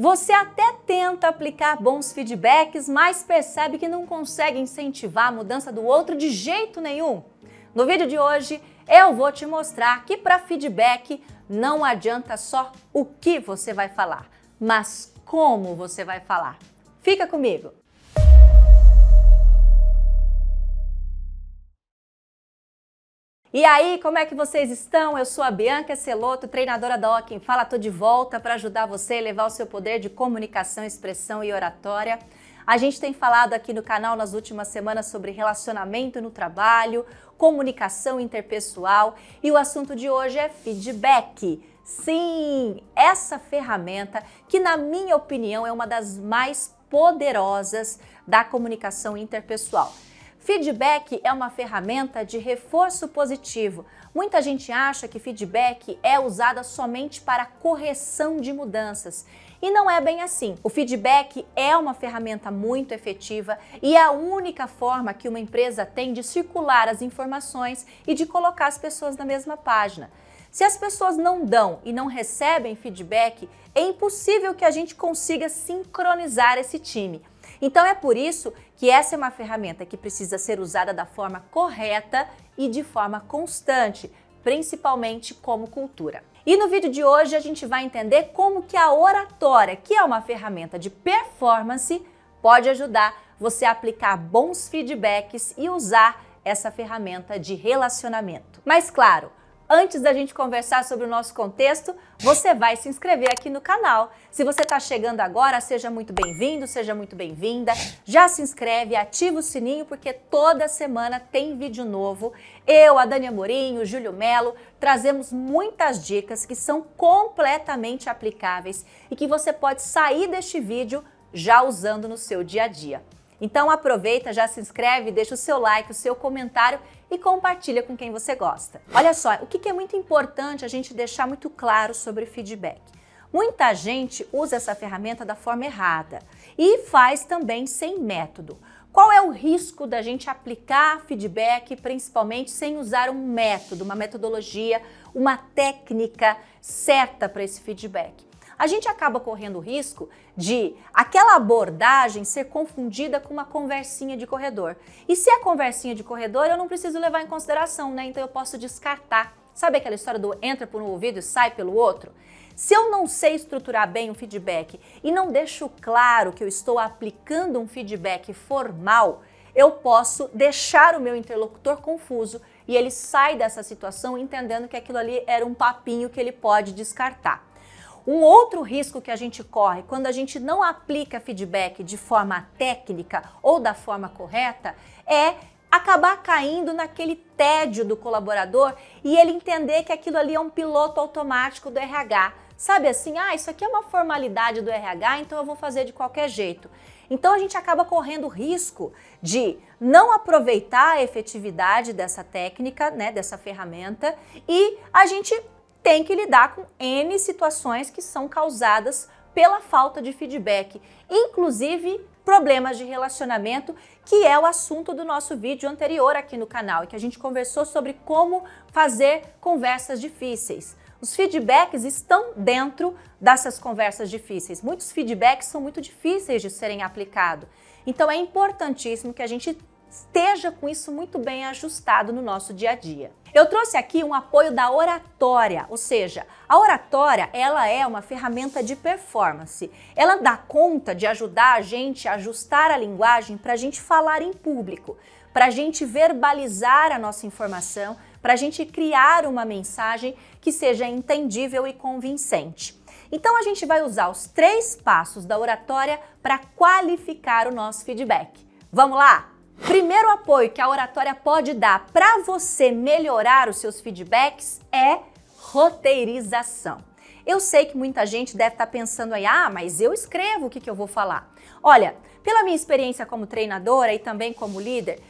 Você até tenta aplicar bons feedbacks, mas percebe que não consegue incentivar a mudança do outro de jeito nenhum. No vídeo de hoje, eu vou te mostrar que para feedback não adianta só o que você vai falar, mas como você vai falar. Fica comigo! E aí, como é que vocês estão? Eu sou a Bianca Celoto, treinadora da Oquim. Fala, tô de volta para ajudar você a levar o seu poder de comunicação, expressão e oratória. A gente tem falado aqui no canal nas últimas semanas sobre relacionamento no trabalho, comunicação interpessoal e o assunto de hoje é feedback. Sim, essa ferramenta que, na minha opinião, é uma das mais poderosas da comunicação interpessoal. Feedback é uma ferramenta de reforço positivo. Muita gente acha que feedback é usada somente para correção de mudanças. E não é bem assim. O feedback é uma ferramenta muito efetiva e é a única forma que uma empresa tem de circular as informações e de colocar as pessoas na mesma página. Se as pessoas não dão e não recebem feedback, é impossível que a gente consiga sincronizar esse time. Então é por isso que essa é uma ferramenta que precisa ser usada da forma correta e de forma constante, principalmente como cultura. E no vídeo de hoje a gente vai entender como que a oratória, que é uma ferramenta de performance, pode ajudar você a aplicar bons feedbacks e usar essa ferramenta de relacionamento. Mas claro, Antes da gente conversar sobre o nosso contexto, você vai se inscrever aqui no canal. Se você está chegando agora, seja muito bem-vindo, seja muito bem-vinda. Já se inscreve, ativa o sininho, porque toda semana tem vídeo novo. Eu, a Dani Amorim, o Júlio Melo, trazemos muitas dicas que são completamente aplicáveis e que você pode sair deste vídeo já usando no seu dia a dia. Então aproveita, já se inscreve, deixa o seu like, o seu comentário e compartilha com quem você gosta. Olha só, o que é muito importante a gente deixar muito claro sobre feedback. Muita gente usa essa ferramenta da forma errada e faz também sem método. Qual é o risco da gente aplicar feedback, principalmente sem usar um método, uma metodologia, uma técnica certa para esse feedback? a gente acaba correndo o risco de aquela abordagem ser confundida com uma conversinha de corredor. E se é conversinha de corredor, eu não preciso levar em consideração, né? Então eu posso descartar. Sabe aquela história do entra por um ouvido e sai pelo outro? Se eu não sei estruturar bem o feedback e não deixo claro que eu estou aplicando um feedback formal, eu posso deixar o meu interlocutor confuso e ele sai dessa situação entendendo que aquilo ali era um papinho que ele pode descartar. Um outro risco que a gente corre quando a gente não aplica feedback de forma técnica ou da forma correta é acabar caindo naquele tédio do colaborador e ele entender que aquilo ali é um piloto automático do RH. Sabe assim, ah, isso aqui é uma formalidade do RH, então eu vou fazer de qualquer jeito. Então a gente acaba correndo o risco de não aproveitar a efetividade dessa técnica, né, dessa ferramenta, e a gente tem que lidar com N situações que são causadas pela falta de feedback, inclusive problemas de relacionamento, que é o assunto do nosso vídeo anterior aqui no canal, e que a gente conversou sobre como fazer conversas difíceis. Os feedbacks estão dentro dessas conversas difíceis. Muitos feedbacks são muito difíceis de serem aplicados. Então é importantíssimo que a gente esteja com isso muito bem ajustado no nosso dia a dia. Eu trouxe aqui um apoio da oratória, ou seja, a oratória ela é uma ferramenta de performance. Ela dá conta de ajudar a gente a ajustar a linguagem para a gente falar em público, para a gente verbalizar a nossa informação, para a gente criar uma mensagem que seja entendível e convincente. Então a gente vai usar os três passos da oratória para qualificar o nosso feedback. Vamos lá? Primeiro apoio que a oratória pode dar para você melhorar os seus feedbacks é roteirização. Eu sei que muita gente deve estar tá pensando aí, ah, mas eu escrevo o que, que eu vou falar. Olha, pela minha experiência como treinadora e também como líder,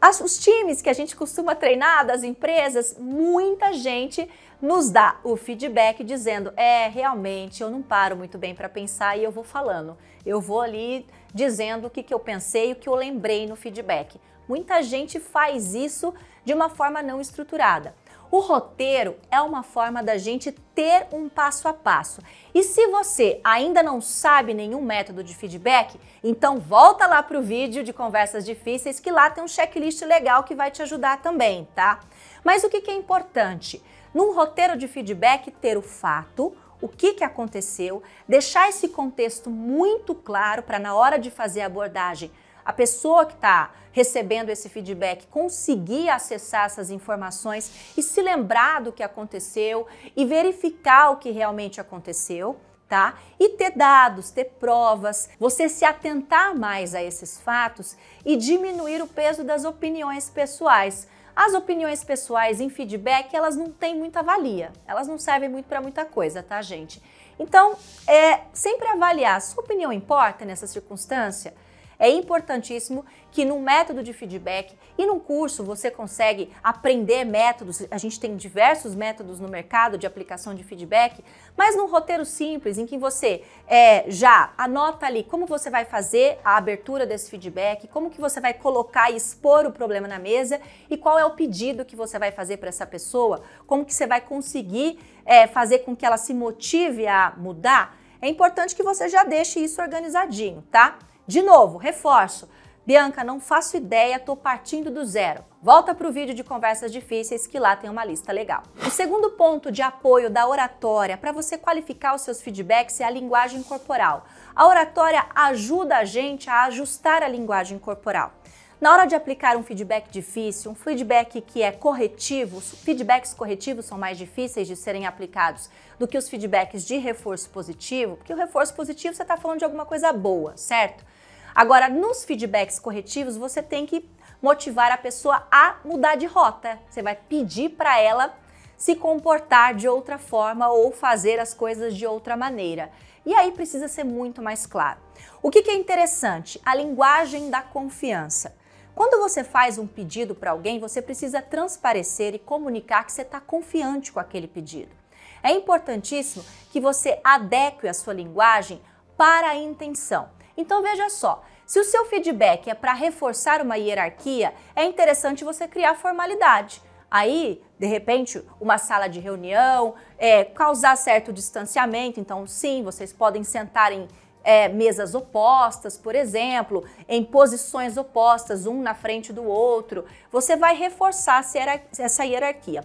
as, os times que a gente costuma treinar, das empresas, muita gente nos dá o feedback dizendo: é, realmente eu não paro muito bem para pensar e eu vou falando, eu vou ali dizendo o que, que eu pensei, o que eu lembrei no feedback. Muita gente faz isso de uma forma não estruturada. O roteiro é uma forma da gente ter um passo a passo. E se você ainda não sabe nenhum método de feedback, então volta lá para o vídeo de conversas difíceis que lá tem um checklist legal que vai te ajudar também, tá? Mas o que, que é importante? Num roteiro de feedback ter o fato, o que, que aconteceu, deixar esse contexto muito claro para na hora de fazer a abordagem a pessoa que está recebendo esse feedback conseguir acessar essas informações e se lembrar do que aconteceu e verificar o que realmente aconteceu. Tá? E ter dados, ter provas, você se atentar mais a esses fatos e diminuir o peso das opiniões pessoais. As opiniões pessoais em feedback, elas não têm muita valia, elas não servem muito para muita coisa, tá, gente? Então, é sempre avaliar, sua opinião importa nessa circunstância? é importantíssimo que num método de feedback e num curso você consegue aprender métodos. A gente tem diversos métodos no mercado de aplicação de feedback, mas num roteiro simples em que você é, já anota ali como você vai fazer a abertura desse feedback, como que você vai colocar e expor o problema na mesa e qual é o pedido que você vai fazer para essa pessoa, como que você vai conseguir é, fazer com que ela se motive a mudar. É importante que você já deixe isso organizadinho, tá? De novo, reforço. Bianca, não faço ideia, tô partindo do zero. Volta para o vídeo de conversas difíceis que lá tem uma lista legal. O segundo ponto de apoio da oratória para você qualificar os seus feedbacks é a linguagem corporal. A oratória ajuda a gente a ajustar a linguagem corporal. Na hora de aplicar um feedback difícil, um feedback que é corretivo, feedbacks corretivos são mais difíceis de serem aplicados do que os feedbacks de reforço positivo, porque o reforço positivo você está falando de alguma coisa boa, certo? Agora, nos feedbacks corretivos, você tem que motivar a pessoa a mudar de rota. Você vai pedir para ela se comportar de outra forma ou fazer as coisas de outra maneira. E aí precisa ser muito mais claro. O que, que é interessante? A linguagem da confiança. Quando você faz um pedido para alguém, você precisa transparecer e comunicar que você está confiante com aquele pedido. É importantíssimo que você adeque a sua linguagem para a intenção. Então veja só, se o seu feedback é para reforçar uma hierarquia, é interessante você criar formalidade. Aí, de repente, uma sala de reunião, é, causar certo distanciamento. Então, sim, vocês podem sentar em é, mesas opostas, por exemplo, em posições opostas, um na frente do outro. Você vai reforçar essa hierarquia.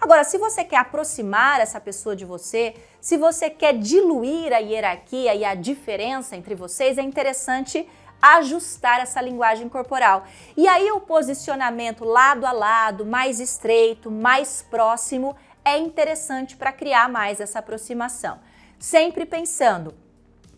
Agora, se você quer aproximar essa pessoa de você, se você quer diluir a hierarquia e a diferença entre vocês, é interessante ajustar essa linguagem corporal. E aí o posicionamento lado a lado, mais estreito, mais próximo, é interessante para criar mais essa aproximação. Sempre pensando,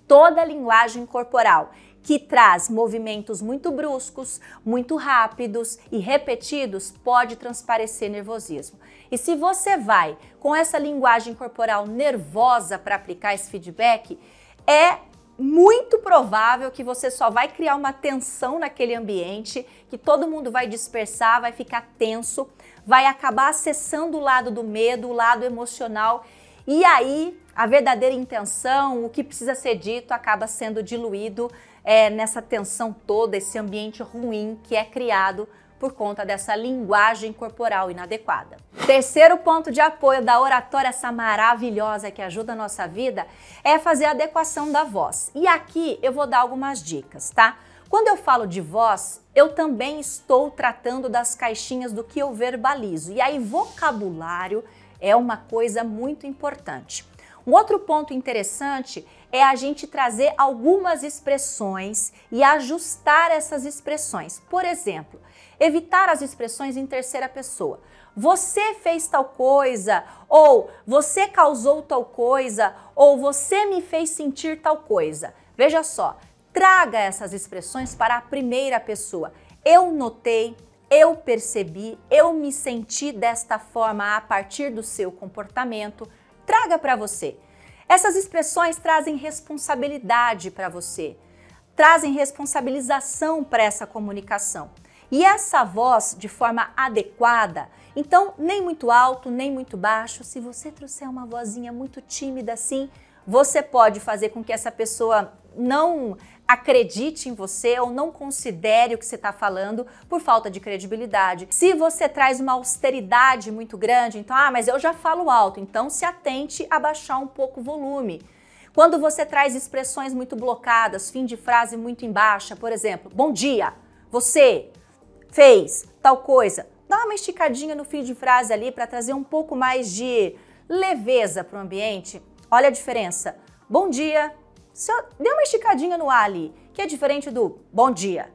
toda a linguagem corporal, que traz movimentos muito bruscos, muito rápidos e repetidos, pode transparecer nervosismo. E se você vai com essa linguagem corporal nervosa para aplicar esse feedback, é muito provável que você só vai criar uma tensão naquele ambiente, que todo mundo vai dispersar, vai ficar tenso, vai acabar acessando o lado do medo, o lado emocional e aí, a verdadeira intenção, o que precisa ser dito, acaba sendo diluído é, nessa tensão toda, esse ambiente ruim que é criado por conta dessa linguagem corporal inadequada. Terceiro ponto de apoio da oratória, essa maravilhosa que ajuda a nossa vida, é fazer a adequação da voz. E aqui eu vou dar algumas dicas, tá? Quando eu falo de voz, eu também estou tratando das caixinhas do que eu verbalizo. E aí, vocabulário é uma coisa muito importante. Um outro ponto interessante é a gente trazer algumas expressões e ajustar essas expressões. Por exemplo, evitar as expressões em terceira pessoa. Você fez tal coisa, ou você causou tal coisa, ou você me fez sentir tal coisa. Veja só, traga essas expressões para a primeira pessoa. Eu notei, eu percebi, eu me senti desta forma a partir do seu comportamento, traga para você. Essas expressões trazem responsabilidade para você, trazem responsabilização para essa comunicação. E essa voz de forma adequada, então nem muito alto, nem muito baixo, se você trouxer uma vozinha muito tímida assim, você pode fazer com que essa pessoa não acredite em você ou não considere o que você está falando por falta de credibilidade. Se você traz uma austeridade muito grande, então, ah, mas eu já falo alto, então se atente a baixar um pouco o volume. Quando você traz expressões muito blocadas, fim de frase muito em baixa, por exemplo, bom dia, você fez tal coisa, dá uma esticadinha no fim de frase ali para trazer um pouco mais de leveza para o ambiente. Olha a diferença. Bom dia, só dê uma esticadinha no ar ali, que é diferente do bom dia.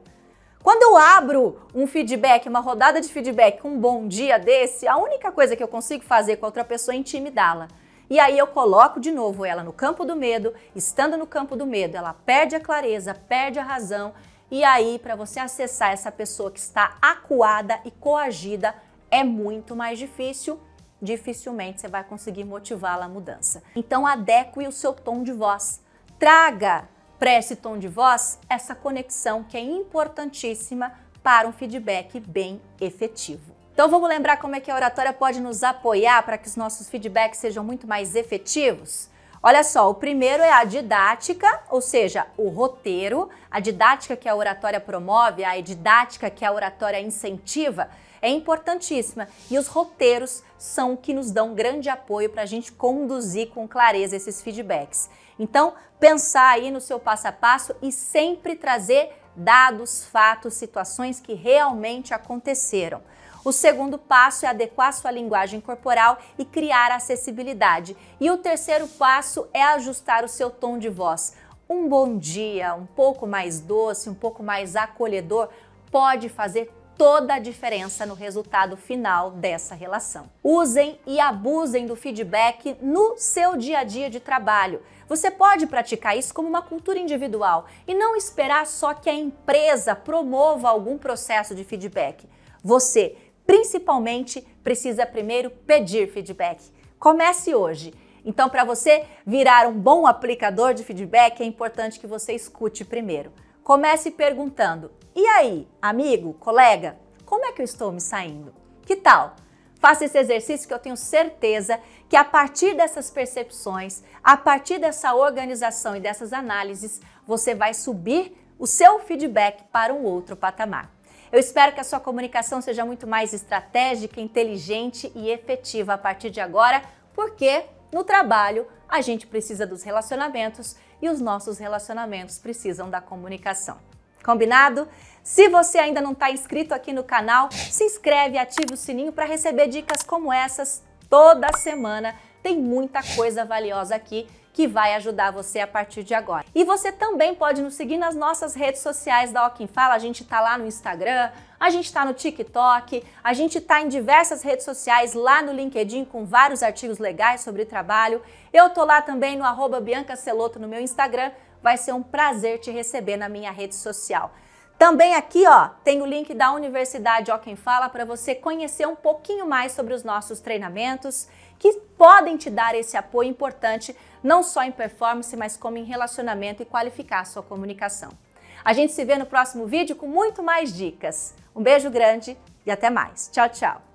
Quando eu abro um feedback, uma rodada de feedback com um bom dia desse, a única coisa que eu consigo fazer com a outra pessoa é intimidá-la. E aí eu coloco de novo ela no campo do medo, estando no campo do medo, ela perde a clareza, perde a razão, e aí para você acessar essa pessoa que está acuada e coagida é muito mais difícil dificilmente você vai conseguir motivá-la à mudança. Então adeque o seu tom de voz traga para esse tom de voz essa conexão que é importantíssima para um feedback bem efetivo. Então vamos lembrar como é que a oratória pode nos apoiar para que os nossos feedbacks sejam muito mais efetivos? Olha só, o primeiro é a didática, ou seja, o roteiro, a didática que a oratória promove, a didática que a oratória incentiva, é importantíssima. E os roteiros são o que nos dão grande apoio para a gente conduzir com clareza esses feedbacks. Então, pensar aí no seu passo a passo e sempre trazer dados, fatos, situações que realmente aconteceram. O segundo passo é adequar sua linguagem corporal e criar acessibilidade. E o terceiro passo é ajustar o seu tom de voz. Um bom dia, um pouco mais doce, um pouco mais acolhedor, pode fazer toda a diferença no resultado final dessa relação. Usem e abusem do feedback no seu dia a dia de trabalho. Você pode praticar isso como uma cultura individual e não esperar só que a empresa promova algum processo de feedback. Você, principalmente, precisa primeiro pedir feedback. Comece hoje. Então, para você virar um bom aplicador de feedback, é importante que você escute primeiro. Comece perguntando: e aí, amigo, colega, como é que eu estou me saindo? Que tal? Faça esse exercício que eu tenho certeza que a partir dessas percepções, a partir dessa organização e dessas análises, você vai subir o seu feedback para um outro patamar. Eu espero que a sua comunicação seja muito mais estratégica, inteligente e efetiva a partir de agora, porque no trabalho a gente precisa dos relacionamentos e os nossos relacionamentos precisam da comunicação. Combinado? Se você ainda não está inscrito aqui no canal, se inscreve e ative o sininho para receber dicas como essas toda semana tem muita coisa valiosa aqui que vai ajudar você a partir de agora. E você também pode nos seguir nas nossas redes sociais da Oquim Fala. A gente está lá no Instagram, a gente está no TikTok, a gente está em diversas redes sociais, lá no LinkedIn com vários artigos legais sobre trabalho. Eu tô lá também no arroba Bianca Celoto no meu Instagram. Vai ser um prazer te receber na minha rede social. Também aqui, ó, tem o link da Universidade Ó Quem Fala para você conhecer um pouquinho mais sobre os nossos treinamentos que podem te dar esse apoio importante, não só em performance, mas como em relacionamento e qualificar a sua comunicação. A gente se vê no próximo vídeo com muito mais dicas. Um beijo grande e até mais. Tchau, tchau.